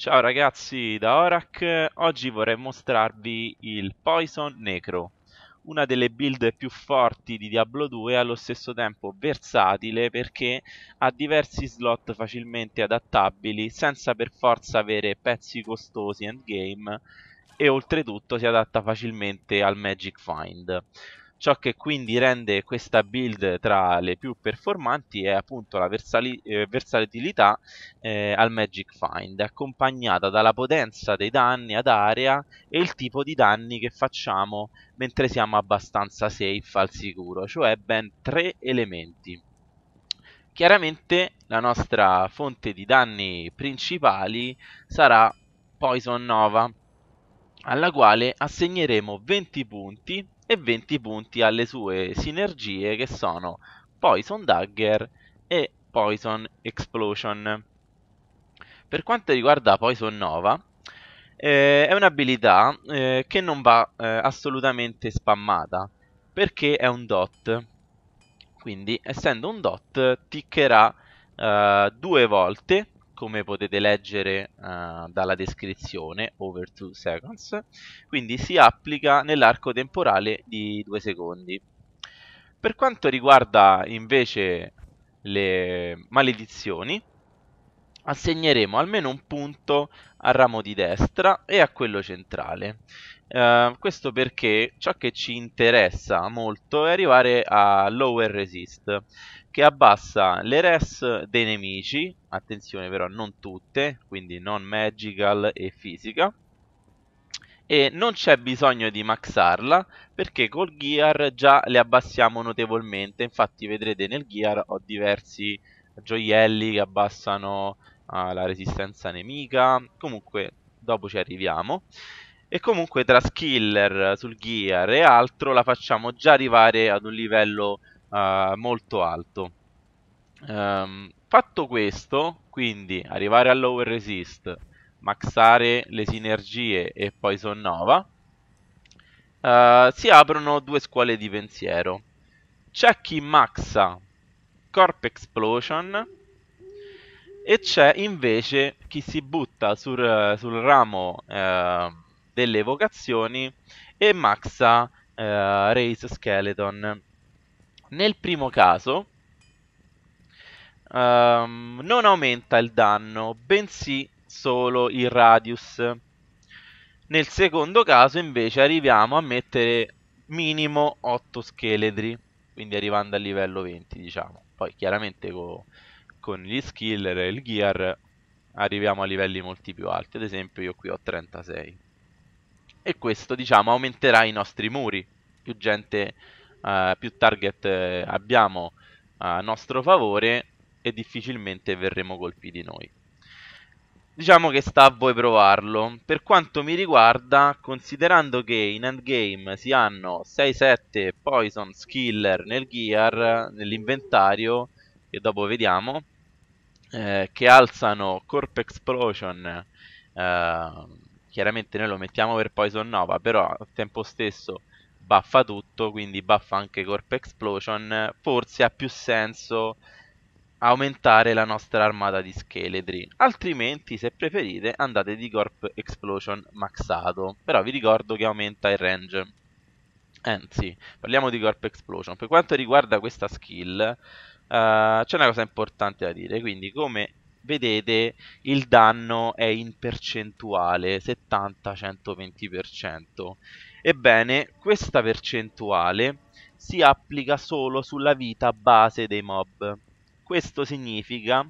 Ciao ragazzi da Orak, oggi vorrei mostrarvi il Poison Necro, una delle build più forti di Diablo 2 e allo stesso tempo versatile perché ha diversi slot facilmente adattabili senza per forza avere pezzi costosi endgame e oltretutto si adatta facilmente al Magic Find. Ciò che quindi rende questa build tra le più performanti è appunto la eh, versatilità eh, al Magic Find, accompagnata dalla potenza dei danni ad area e il tipo di danni che facciamo mentre siamo abbastanza safe al sicuro, cioè ben tre elementi. Chiaramente la nostra fonte di danni principali sarà Poison Nova, alla quale assegneremo 20 punti e 20 punti alle sue sinergie che sono Poison Dagger e Poison Explosion. Per quanto riguarda Poison Nova, eh, è un'abilità eh, che non va eh, assolutamente spammata, perché è un dot. Quindi, essendo un dot, ticcherà eh, due volte come potete leggere uh, dalla descrizione, over 2 seconds, quindi si applica nell'arco temporale di 2 secondi. Per quanto riguarda invece le maledizioni, assegneremo almeno un punto al ramo di destra e a quello centrale. Uh, questo perché ciò che ci interessa molto è arrivare a lower resist che abbassa le res dei nemici, attenzione però non tutte, quindi non magical e fisica, e non c'è bisogno di maxarla perché col gear già le abbassiamo notevolmente, infatti vedrete nel gear ho diversi gioielli che abbassano uh, la resistenza nemica, comunque dopo ci arriviamo. E comunque tra skiller sul gear e altro la facciamo già arrivare ad un livello uh, molto alto. Um, fatto questo, quindi arrivare all'over resist, maxare le sinergie e poi Sonnova, uh, eh, si aprono due scuole di pensiero. C'è chi maxa Corp Explosion e c'è invece chi si butta sul, sul ramo uh, delle evocazioni e maxa uh, eh, Race Skeleton nel primo caso um, non aumenta il danno, bensì solo il radius. Nel secondo caso invece arriviamo a mettere minimo 8 scheletri, quindi arrivando al livello 20 diciamo. Poi chiaramente co con gli skiller e il gear arriviamo a livelli molti più alti, ad esempio io qui ho 36. E questo diciamo aumenterà i nostri muri, più gente uh, più target eh, abbiamo a nostro favore e difficilmente verremo colpiti noi. Diciamo che sta a voi provarlo. Per quanto mi riguarda, considerando che in endgame si hanno 6-7 Poison Skiller nel gear, nell'inventario, che dopo vediamo, eh, che alzano Corp Explosion, eh, chiaramente noi lo mettiamo per Poison Nova, però al tempo stesso baffa tutto, quindi buffa anche Corp Explosion, forse ha più senso aumentare la nostra armata di scheletri. Altrimenti, se preferite, andate di Corp Explosion maxato. Però vi ricordo che aumenta il range. Anzi, parliamo di Corp Explosion. Per quanto riguarda questa skill, uh, c'è una cosa importante da dire. Quindi, come vedete, il danno è in percentuale, 70-120%. Ebbene, questa percentuale si applica solo sulla vita base dei mob. Questo significa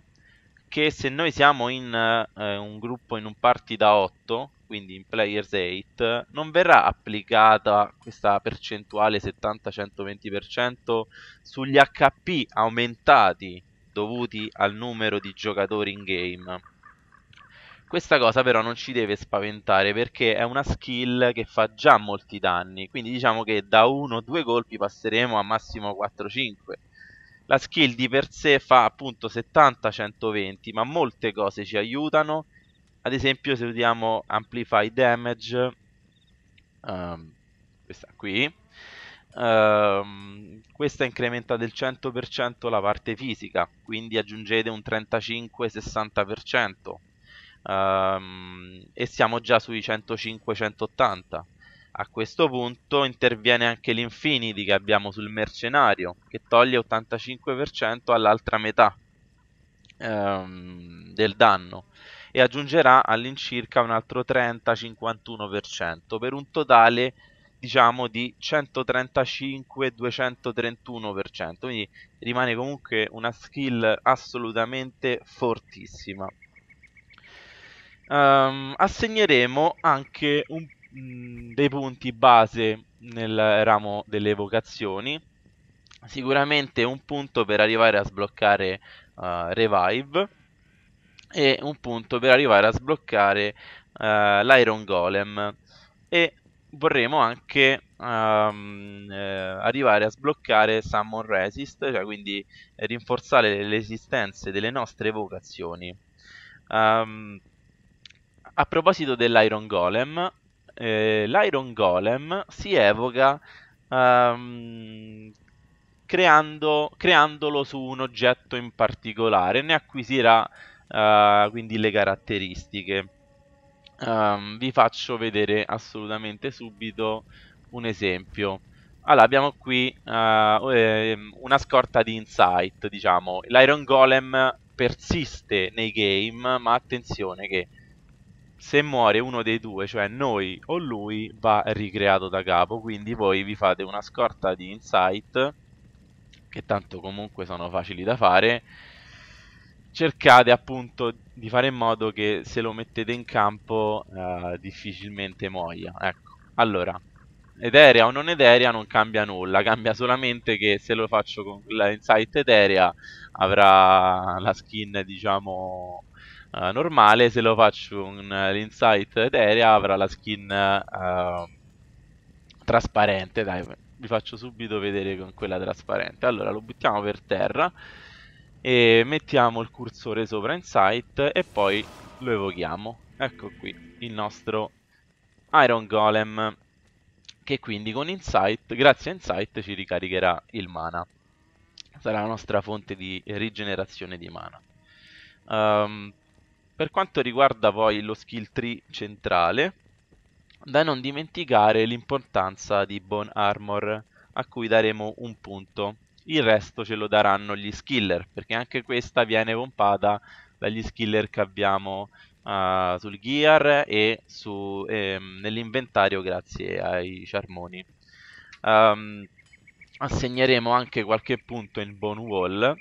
che se noi siamo in eh, un gruppo in un party da 8, quindi in Players 8, non verrà applicata questa percentuale 70-120% sugli HP aumentati dovuti al numero di giocatori in game, questa cosa però non ci deve spaventare perché è una skill che fa già molti danni, quindi diciamo che da 1 o 2 colpi passeremo a massimo 4-5. La skill di per sé fa appunto 70-120, ma molte cose ci aiutano. Ad esempio se usiamo Amplify Damage, um, questa qui, Uh, questa incrementa del 100% la parte fisica, quindi aggiungete un 35-60%, um, e siamo già sui 105-180. A questo punto interviene anche l'Infinity che abbiamo sul mercenario, che toglie 85% all'altra metà um, del danno e aggiungerà all'incirca un altro 30-51% per un totale diciamo di 135-231%, quindi rimane comunque una skill assolutamente fortissima um, assegneremo anche un, mh, mm, dei punti base nel ramo delle vocazioni. Sicuramente un punto per arrivare a sbloccare uh, Revive e un punto per arrivare a sbloccare uh, l'Iron Golem e vorremmo anche um, eh, arrivare a sbloccare Summon Resist, cioè quindi rinforzare le esistenze delle nostre vocazioni. Um, ehm, a proposito dell'Iron Golem, eh, l'Iron Golem si evoca um, creando, creandolo su un oggetto in particolare, ne acquisirà uh, quindi le caratteristiche. Um, vi faccio vedere assolutamente subito un esempio. Allora, abbiamo qui uh, una scorta di insight, diciamo. L'Iron Golem persiste nei game, ma attenzione che se muore uno dei due, cioè noi o lui, va ricreato da capo, quindi voi vi fate una scorta di insight, che tanto comunque sono facili da fare, cercate appunto di fare in modo che se lo mettete in campo eh, difficilmente muoia, ecco, allora... Eterea o non eterea non cambia nulla, cambia solamente che se lo faccio con l'insight eterea avrà la skin diciamo uh, normale, se lo faccio con eh, l'insight eterea avrà la skin uh, trasparente, dai, vi faccio subito vedere con quella trasparente. Allora lo buttiamo per terra e mettiamo il cursore sopra insight e poi lo evochiamo. Ecco qui il nostro Iron Golem che quindi con Insight, grazie a Insight ci ricaricherà il mana. Sarà la nostra fonte di rigenerazione di mana. Um, per quanto riguarda poi lo skill tree centrale, da non dimenticare l'importanza di Bone Armor, a cui daremo un punto. Il resto ce lo daranno gli skiller, perché anche questa viene pompata dagli skiller che abbiamo uh, sul gear e su, ehm, nell'inventario grazie ai charmoni. Um, assegneremo anche qualche punto in Bone Wall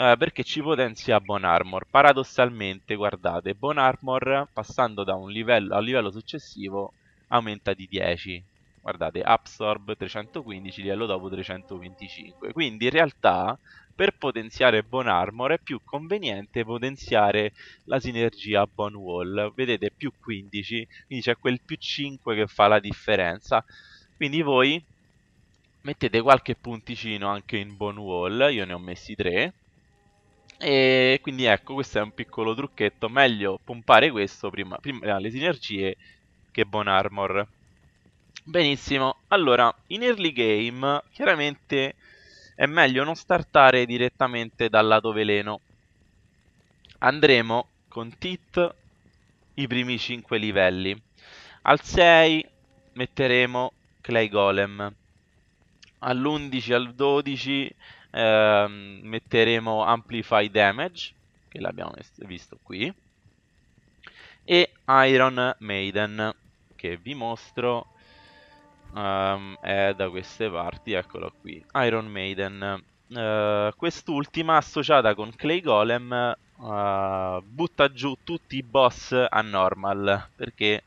eh, perché ci potenzia Bon Armor. Paradossalmente, guardate, Bon Armor passando da un livello al livello successivo aumenta di 10. Guardate, Absorb 315, livello dopo 325. Quindi in realtà per potenziare Bon Armor è più conveniente potenziare la sinergia Bon Wall. Vedete, più 15, quindi c'è quel più 5 che fa la differenza. Quindi voi mettete qualche punticino anche in Bon Wall, io ne ho messi 3, e quindi ecco, questo è un piccolo trucchetto, meglio pompare questo prima, prima eh, le sinergie che Bon Armor. Benissimo, allora, in early game chiaramente è meglio non startare direttamente dal lato veleno. Andremo con Tit i primi 5 livelli. Al 6 metteremo Clay Golem. All'11 al 12 ehm, metteremo Amplify Damage, che l'abbiamo visto qui, e Iron Maiden, che vi mostro, um, è da queste parti, eccolo qui, Iron Maiden. Uh, quest'ultima associata con Clay Golem uh, butta giù tutti i boss a normal perché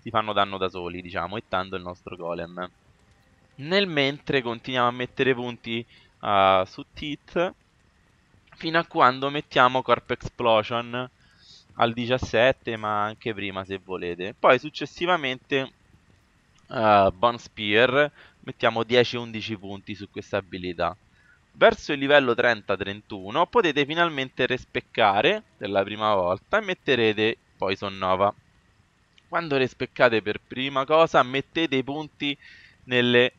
si fanno danno da soli diciamo e tanto il nostro golem nel mentre continuiamo a mettere punti uh, su Teeth fino a quando mettiamo Corp Explosion al 17 ma anche prima se volete poi successivamente uh, Bone Spear mettiamo 10-11 punti su questa abilità verso il livello 30-31 potete finalmente respeccare per la prima volta e metterete Poison Nova quando respeccate per prima cosa mettete i punti nelle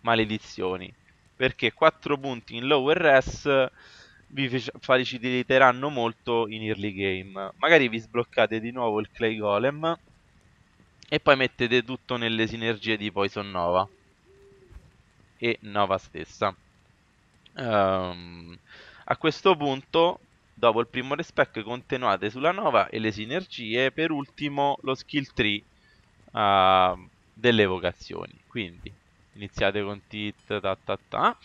maledizioni perché 4 punti in lower res vi faciliteranno molto in early game. Magari vi sbloccate di nuovo il Clay Golem e poi mettete tutto nelle sinergie di Poison Nova e Nova stessa. Um, a questo punto, dopo il primo respec, continuate sulla Nova e le sinergie, per ultimo lo skill tree uh, delle vocazioni. Quindi iniziate con tit ta ta ta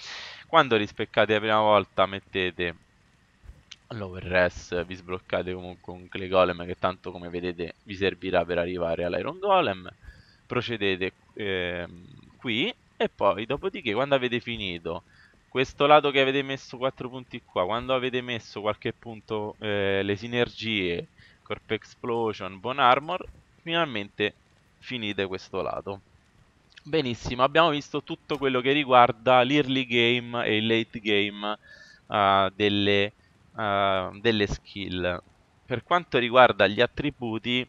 quando rispeccate la prima volta mettete l'overrest vi sbloccate comunque un clay golem che tanto come vedete vi servirà per arrivare all'iron golem procedete eh, qui e poi dopodiché quando avete finito questo lato che avete messo 4 punti qua quando avete messo qualche punto eh, le sinergie corp explosion bone armor finalmente finite questo lato Benissimo, abbiamo visto tutto quello che riguarda l'early game e il late game uh, delle, uh, delle, skill. Per quanto riguarda gli attributi,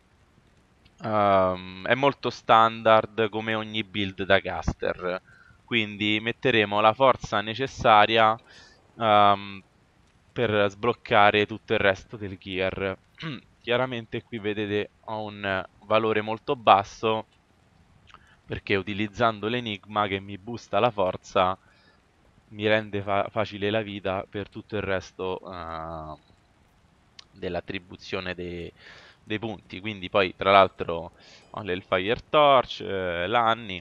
uh, è molto standard come ogni build da caster, quindi metteremo la forza necessaria um, per sbloccare tutto il resto del gear. Chiaramente qui vedete ho un valore molto basso perché utilizzando l'enigma che mi busta la forza mi rende fa facile la vita per tutto il resto uh, dell'attribuzione dei, dei, punti quindi poi tra l'altro ho il fire Torch, eh, l'Anni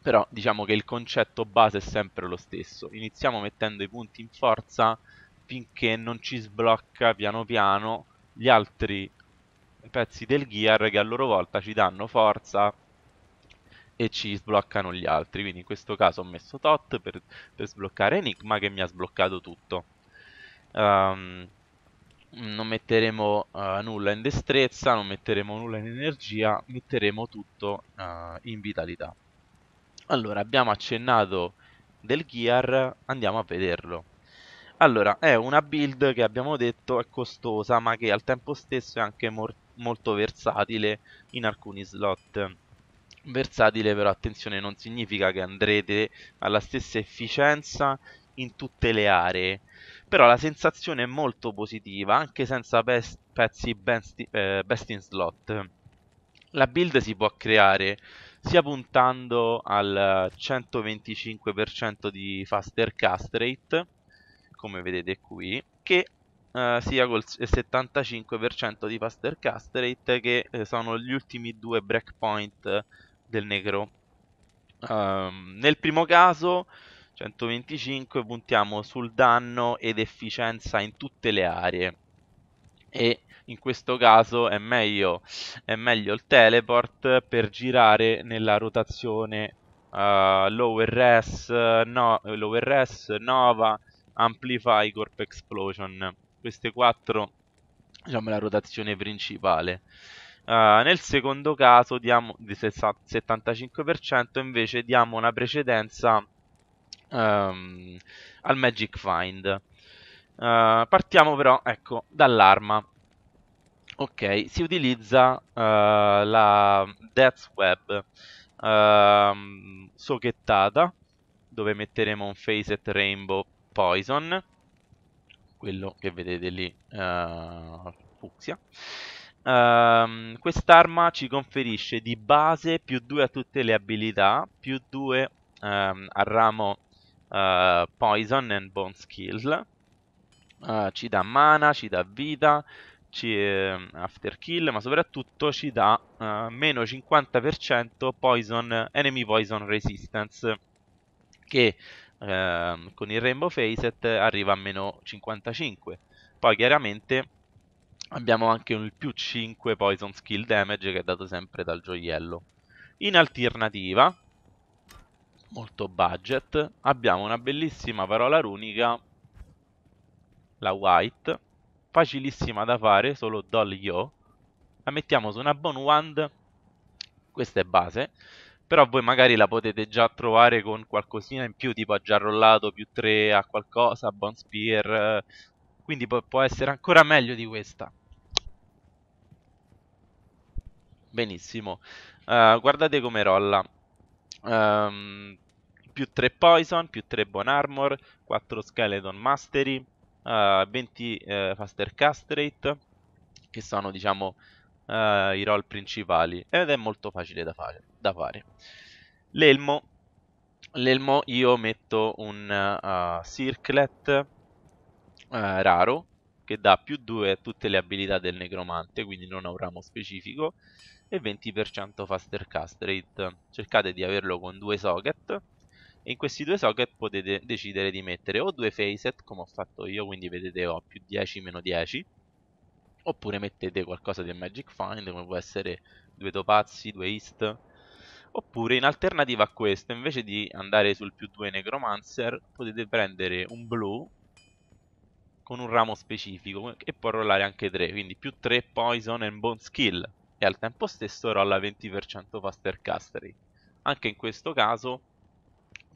però diciamo che il concetto base è sempre lo stesso iniziamo mettendo i punti in forza finché non ci sblocca piano piano gli altri pezzi del gear che a loro volta ci danno forza e ci sbloccano gli altri. Quindi in questo caso ho messo Tot per, per sbloccare Enigma che mi ha sbloccato tutto. Um, non metteremo uh, nulla in destrezza, non metteremo nulla in energia, metteremo tutto uh, in vitalità. Allora, abbiamo accennato del gear, andiamo a vederlo. Allora, è una build che abbiamo detto è costosa, ma che al tempo stesso è anche molto versatile in alcuni slot. Versatile però attenzione non significa che andrete alla stessa efficienza in tutte le aree, però la sensazione è molto positiva anche senza pez pezzi best, eh, best in slot. La build si può creare sia puntando al 125% di faster cast rate, come vedete qui, che Uh, sia col 75% di faster cast rate che eh, sono gli ultimi due breakpoint del negro. Um, nel primo caso 125 puntiamo sul danno ed efficienza in tutte le aree e in questo caso è meglio, è meglio il teleport per girare nella rotazione uh, lower, res, no, lower res, nova, amplify, corp explosion queste quattro diciamo la rotazione principale Uh, nel secondo caso diamo di 75% invece diamo una precedenza um, al Magic Find. Uh, partiamo però, ecco, dall'arma. Ok, si utilizza uh, la Death Web uh, ehm, socchettata, dove metteremo un Facet Rainbow Poison, quello che vedete lì, uh, fucsia. Um, quest'arma ci conferisce di base più 2 a tutte le abilità, più 2 um, ehm, al ramo uh, Poison and Bone Skill. Uh, eh, ci dà mana, ci dà vita, ci, uh, ehm, after kill, ma soprattutto ci dà eh, meno 50% poison, enemy poison resistance, che con il Rainbow Facet arriva a meno 55. Poi chiaramente abbiamo anche un più 5 poison skill damage che è dato sempre dal gioiello. In alternativa, molto budget, abbiamo una bellissima parola runica, la white, facilissima da fare, solo doll yo. La mettiamo su una bone wand, questa è base, però voi magari la potete già trovare con qualcosina in più, tipo a già rollato, più 3 a qualcosa, bone spear, eh, quindi può essere ancora meglio di questa. Benissimo. Uh, guardate come rolla. Um, più 3 Poison, più 3 Bone Armor, 4 Skeleton Mastery, uh, 20 uh, Faster Cast Rate, che sono diciamo eh, i roll principali. Ed è molto facile da fare. Da fare. L'elmo. L'elmo io metto un eh, Circlet raro, che dà più 2 a tutte le abilità del necromante, quindi non ha un ramo specifico e 20% faster cast rate. Cercate di averlo con due socket e in questi due socket potete decidere di mettere o due facet come ho fatto io, quindi vedete ho più 10 meno 10 oppure mettete qualcosa del magic find come può essere due topazzi, due ist oppure in alternativa a questo invece di andare sul più 2 necromancer potete prendere un blu con un ramo specifico e può rollare anche 3 quindi più 3 poison and bone skill e al tempo stesso rolla 20% faster cast rate. Anche in questo caso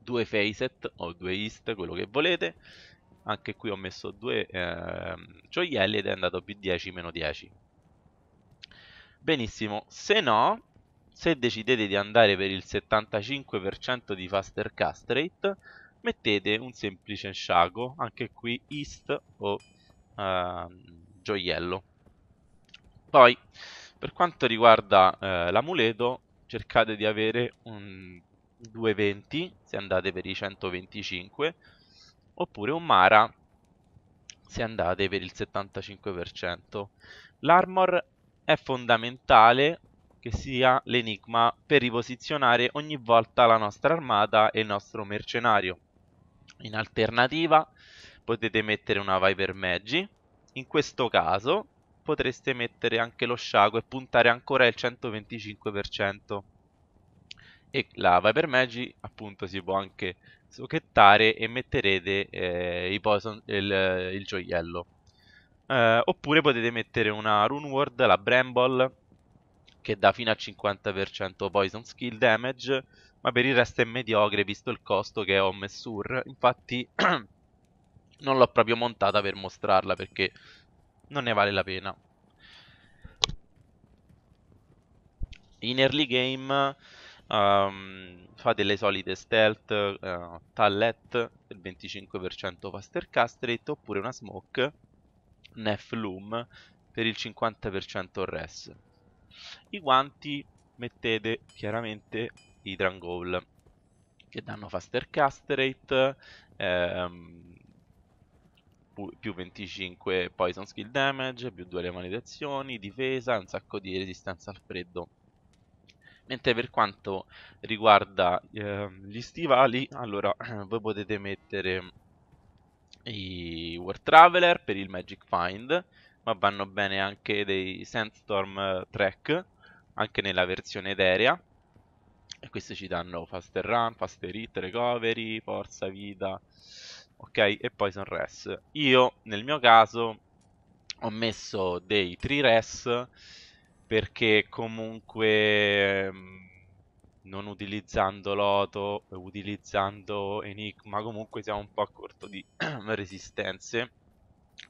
due facet o due ist, quello che volete. Anche qui ho messo due eh, gioielli ed è andato più 10 meno 10. Benissimo, se no, se decidete di andare per il 75% di faster cast rate, mettete un semplice sciago, anche qui ist o eh, gioiello. Poi per quanto riguarda eh, l'amuleto, cercate di avere un 220 se andate per i 125 oppure un Mara se andate per il 75%. L'armor è fondamentale che sia l'enigma per riposizionare ogni volta la nostra armata e il nostro mercenario. In alternativa potete mettere una Viper Magi, in questo caso potreste mettere anche lo sciago e puntare ancora il 125%. E la Viper Magi appunto si può anche socchettare e metterete eh, poison, il, il, gioiello. Eh, oppure potete mettere una Rune Ward, la Bramble, che dà fino al 50% poison skill damage, ma per il resto è mediocre visto il costo che ho Messur. Infatti non l'ho proprio montata per mostrarla perché non ne vale la pena. In early game um, fa delle solite stealth, uh, tallet del 25% faster cast rate oppure una smoke, nef loom per il 50% res. I guanti mettete chiaramente i Drangoul che danno faster cast rate, ehm, più 25 poison skill damage, più 2 le maledizioni, difesa, un sacco di resistenza al freddo. Mentre per quanto riguarda eh, gli stivali, allora voi potete mettere i War Traveler per il Magic Find, ma vanno bene anche dei Sandstorm Track, anche nella versione eterea. E questi ci danno Faster Run, Faster Hit, Recovery, Forza, Vita, ok? E poi Poison Res. Io, nel mio caso, ho messo dei 3 Res perché comunque ehm, non utilizzando Loto, utilizzando Enigma, comunque siamo un po' a corto di resistenze.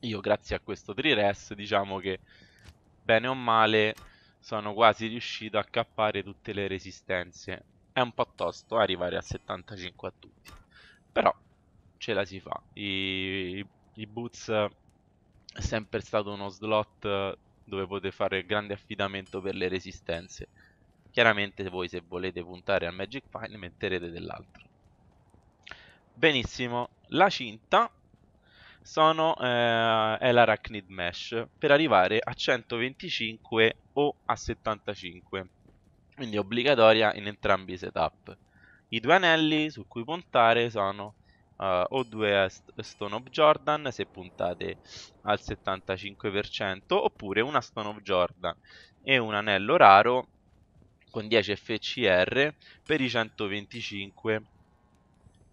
Io grazie a questo 3 Res diciamo che bene o male sono quasi riuscito a cappare tutte le resistenze. È un po' tosto arrivare a 75 a tutti. Però ce la si fa. I, i, i Boots è sempre stato uno slot eh, dove potete fare grande affidamento per le resistenze. Chiaramente voi se volete puntare al Magic Fine metterete dell'altro. Benissimo, la cinta sono, eh, è l'arachnid mesh per arrivare a 125 o a 75 quindi obbligatoria in entrambi i setup. I due anelli su cui puntare sono Uh, eh, O2 Stone of Jordan se puntate al 75% oppure una Stone of Jordan e un anello raro con 10 FCR per i 125 uh,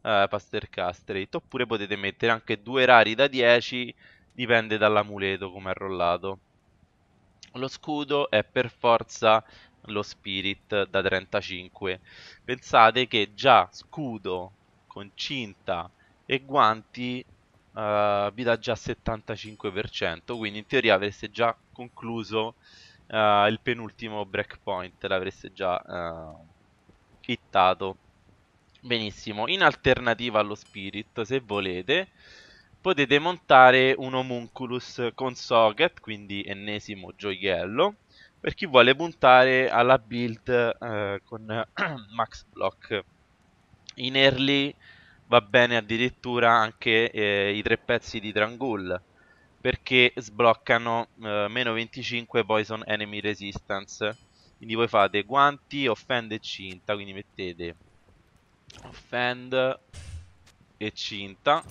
Paster Castrate oppure potete mettere anche due rari da 10 dipende dall'amuleto come è rollato lo scudo è per forza lo spirit da 35 pensate che già scudo con cinta e guanti uh, vi dà già 75%, quindi in teoria avreste già concluso uh, il penultimo breakpoint, l'avreste già uh, eh, hittato. Benissimo, in alternativa allo Spirit, se volete, potete montare un Homunculus con socket, quindi ennesimo gioiello, per chi vuole puntare alla build eh, con Max Block in early va bene addirittura anche eh, i tre pezzi di Drangul perché sbloccano eh, meno 25 Poison Enemy Resistance quindi voi fate guanti, offend e cinta quindi mettete offend e cinta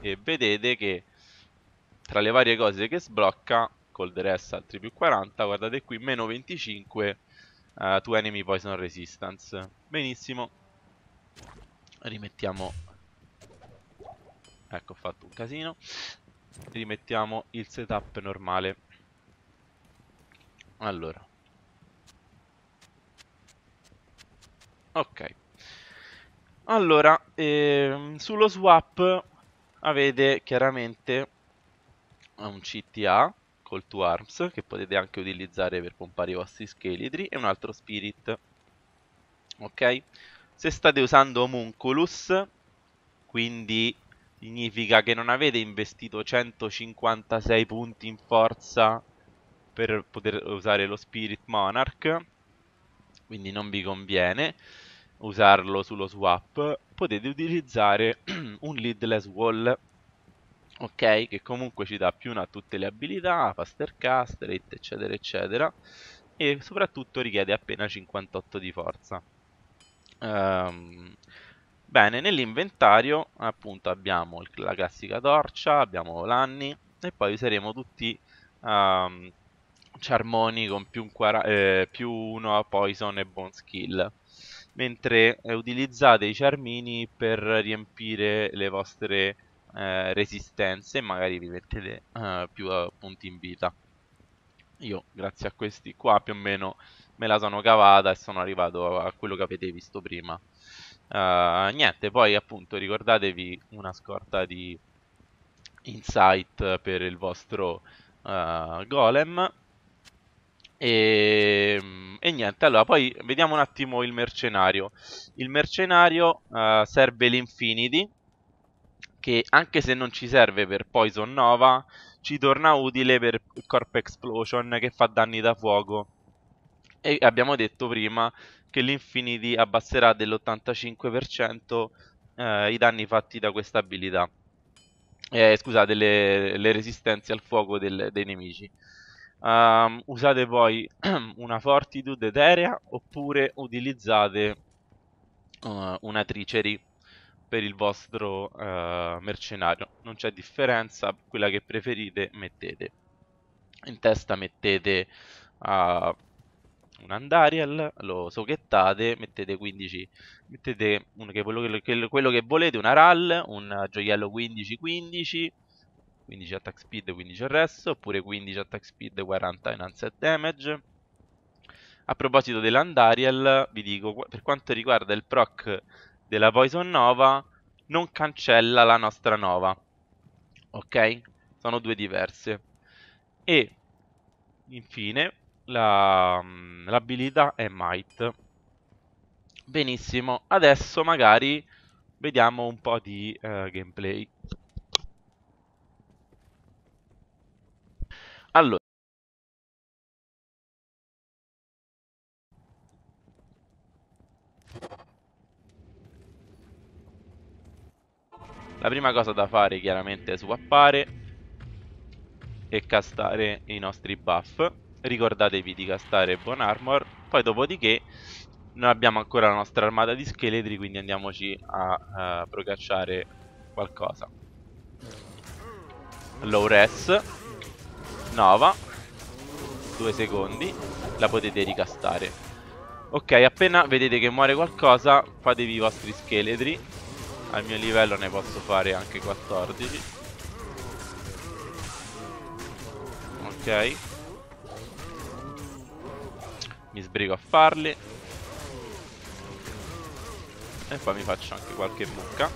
e vedete che tra le varie cose che sblocca col DRS altri più 40 guardate qui meno 25 uh, to enemy poison resistance benissimo rimettiamo ecco ho fatto un casino rimettiamo il setup normale allora ok allora ehm, sullo swap avete chiaramente un CTA col 2 arms che potete anche utilizzare per pompare i vostri scheletri e un altro spirit ok se state usando Homunculus, quindi significa che non avete investito 156 punti in forza per poter usare lo Spirit Monarch, quindi non vi conviene usarlo sullo swap, potete utilizzare un leadless wall ok che comunque ci dà più una a tutte le abilità faster cast rate eccetera eccetera e soprattutto richiede appena 58 di forza Um, bene, nell'inventario appunto abbiamo la classica torcia, abbiamo l'anni e poi useremo tutti um, ehm, Charmoni con più, eh, più 1 a Poison e Bone Skill mentre eh, utilizzate i Charmini per riempire le vostre eh, resistenze e magari vi mettete eh, più punti in vita io grazie a questi qua più o meno me la sono cavata e sono arrivato a quello che avete visto prima. Uh, niente, poi appunto ricordatevi una scorta di insight per il vostro uh, golem. E, ehm, e, niente, allora poi vediamo un attimo il mercenario. Il mercenario uh, serve l'Infinity, che anche se non ci serve per Poison Nova, ci torna utile per Corp Explosion che fa danni da fuoco e abbiamo detto prima che l'Infinity abbasserà dell'85% eh, i danni fatti da questa abilità. Eh, scusate, le, le, resistenze al fuoco del, dei nemici. Um, usate poi una fortitude eterea oppure utilizzate uh, una tricery per il vostro uh, mercenario. Non c'è differenza, quella che preferite mettete. In testa mettete... Uh, un Andariel, lo socchettate, mettete 15, mettete un, che quello, che, quello, che, volete, una RAL, un gioiello 15-15, 15 attack speed, 15 arresto, oppure 15 attack speed, 40 enhanced damage. A proposito dell'Andariel, vi dico, per quanto riguarda il proc della Poison Nova, non cancella la nostra Nova. Ok? Sono due diverse. E, infine, Mm, l'abilità la, è Might. Benissimo, adesso magari vediamo un po' di uh, gameplay. Allora. La prima cosa da fare chiaramente è swappare e castare i nostri buff ricordatevi di castare Bon Armor, poi dopodiché noi abbiamo ancora la nostra armata di scheletri, quindi andiamoci a uh, procacciare qualcosa. Low res, Nova, 2 secondi, la potete ricastare. Ok, appena vedete che muore qualcosa, fatevi i vostri scheletri. Al mio livello ne posso fare anche 14. Ok. Mi sbrigo a farli. E poi mi faccio anche qualche mucca.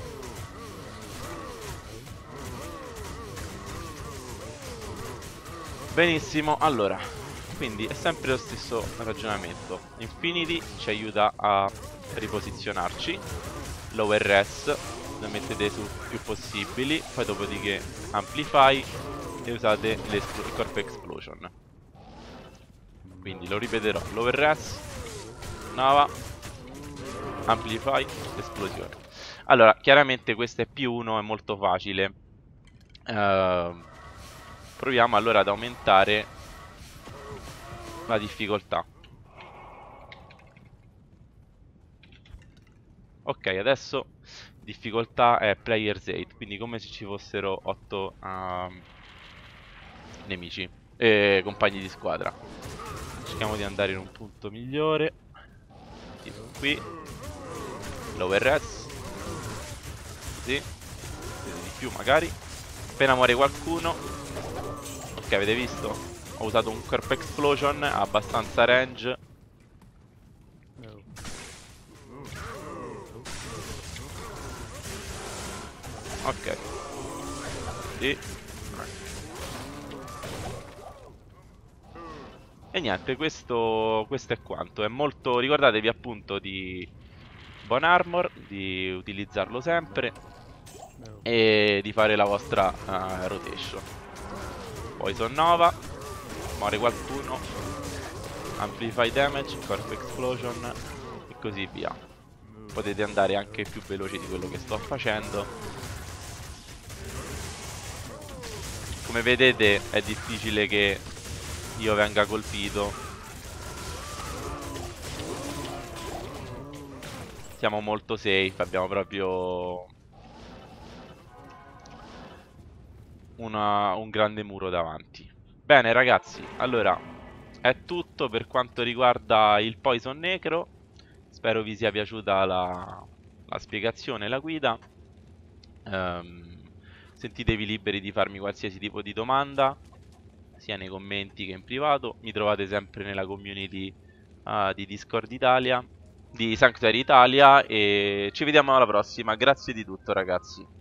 Benissimo, allora, quindi è sempre lo stesso ragionamento. Infinity ci aiuta a riposizionarci, Lower res lo mettete su più possibili, poi dopodiché amplify e usate il corpo Explosion. Quindi lo ripeterò. L'overrats. Nava. Amplify. Esplosione. Allora, chiaramente questo è più 1, è molto facile. Uh, proviamo allora ad aumentare la difficoltà. Ok, adesso difficoltà è Player's 8, quindi come se ci fossero 8 uh, ehm, nemici, eh, compagni di squadra cerchiamo di andare in un punto migliore tipo qui l'overrest così di più magari appena muore qualcuno ok avete visto ho usato un corpo explosion ha abbastanza range ok sì E niente, questo, questo è quanto. È molto... ricordatevi appunto di Bon Armor, di utilizzarlo sempre e di fare la vostra uh, rotation. Poison Nova, muore qualcuno, Amplify Damage, Corp Explosion e così via. Potete andare anche più veloci di quello che sto facendo. Come vedete è difficile che io venga colpito Siamo molto safe, abbiamo proprio una, un grande muro davanti Bene ragazzi, allora è tutto per quanto riguarda il Poison Necro Spero vi sia piaciuta la, la spiegazione, la guida um, Sentitevi liberi di farmi qualsiasi tipo di domanda sia nei commenti che in privato. Mi trovate sempre nella community uh, di Discord Italia, di Sanctuary Italia e ci vediamo alla prossima. Grazie di tutto ragazzi.